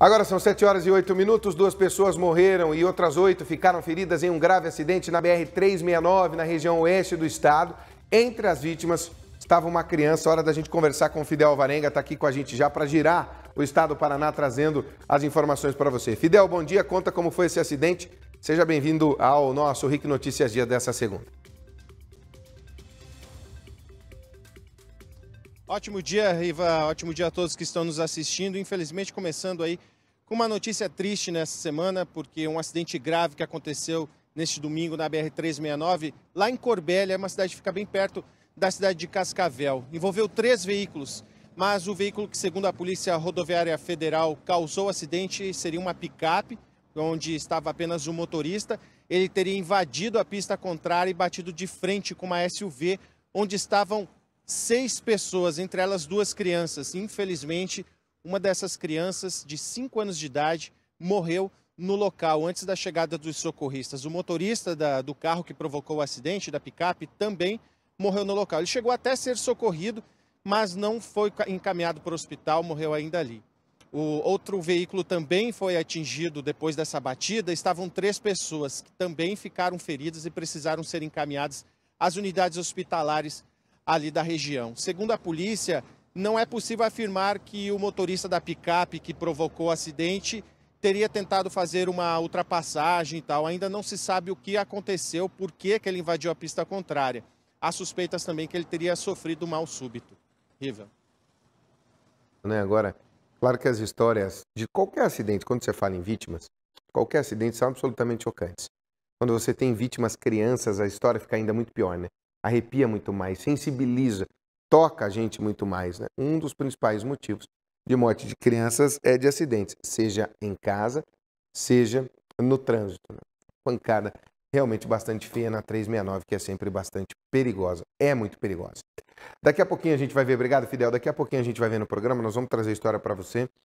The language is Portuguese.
Agora são 7 horas e 8 minutos. Duas pessoas morreram e outras oito ficaram feridas em um grave acidente na BR-369, na região oeste do estado. Entre as vítimas estava uma criança. Hora da gente conversar com o Fidel Varenga, está aqui com a gente já para girar o estado do Paraná, trazendo as informações para você. Fidel, bom dia. Conta como foi esse acidente. Seja bem-vindo ao nosso RIC Notícias Dia dessa segunda. Ótimo dia, Riva. Ótimo dia a todos que estão nos assistindo. Infelizmente, começando aí com uma notícia triste nessa semana, porque um acidente grave que aconteceu neste domingo na BR-369, lá em Corbélia, é uma cidade que fica bem perto da cidade de Cascavel. Envolveu três veículos, mas o veículo que, segundo a Polícia Rodoviária Federal, causou o acidente seria uma picape, onde estava apenas o motorista. Ele teria invadido a pista contrária e batido de frente com uma SUV, onde estavam seis pessoas, entre elas duas crianças. Infelizmente, uma dessas crianças, de cinco anos de idade, morreu no local antes da chegada dos socorristas. O motorista da, do carro que provocou o acidente, da picape, também morreu no local. Ele chegou até a ser socorrido, mas não foi encaminhado para o hospital, morreu ainda ali. O outro veículo também foi atingido depois dessa batida. Estavam três pessoas que também ficaram feridas e precisaram ser encaminhadas às unidades hospitalares ali da região. Segundo a polícia, não é possível afirmar que o motorista da picape que provocou o acidente teria tentado fazer uma ultrapassagem e tal. Ainda não se sabe o que aconteceu, por que, que ele invadiu a pista contrária. Há suspeitas também que ele teria sofrido mal súbito. Riva. Né, agora, claro que as histórias de qualquer acidente, quando você fala em vítimas, qualquer acidente são absolutamente chocantes. Quando você tem vítimas crianças, a história fica ainda muito pior, né? arrepia muito mais, sensibiliza, toca a gente muito mais. Né? Um dos principais motivos de morte de crianças é de acidentes, seja em casa, seja no trânsito. Né? Pancada realmente bastante feia na 369, que é sempre bastante perigosa. É muito perigosa. Daqui a pouquinho a gente vai ver, obrigado Fidel, daqui a pouquinho a gente vai ver no programa, nós vamos trazer a história para você